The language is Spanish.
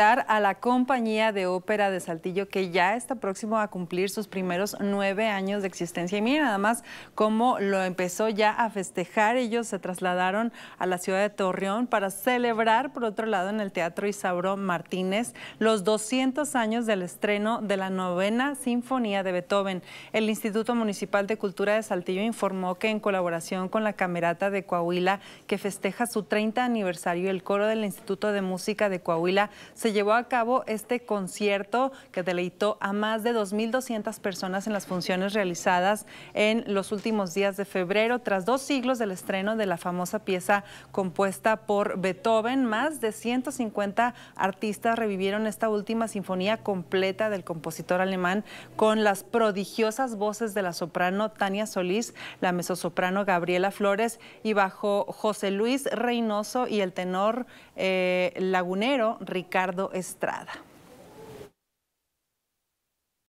a la compañía de ópera de Saltillo que ya está próximo a cumplir sus primeros nueve años de existencia. Y miren nada más cómo lo empezó ya a festejar. Ellos se trasladaron a la ciudad de Torreón para celebrar, por otro lado, en el Teatro Isauro Martínez, los 200 años del estreno de la novena Sinfonía de Beethoven. El Instituto Municipal de Cultura de Saltillo informó que en colaboración con la Camerata de Coahuila, que festeja su 30 aniversario, el coro del Instituto de Música de Coahuila se llevó a cabo este concierto que deleitó a más de 2.200 personas en las funciones realizadas en los últimos días de febrero, tras dos siglos del estreno de la famosa pieza compuesta por Beethoven. Más de 150 artistas revivieron esta última sinfonía completa del compositor alemán con las prodigiosas voces de la soprano Tania Solís, la mezzosoprano Gabriela Flores y bajo José Luis Reynoso y el tenor eh, lagunero Ricardo Estrada.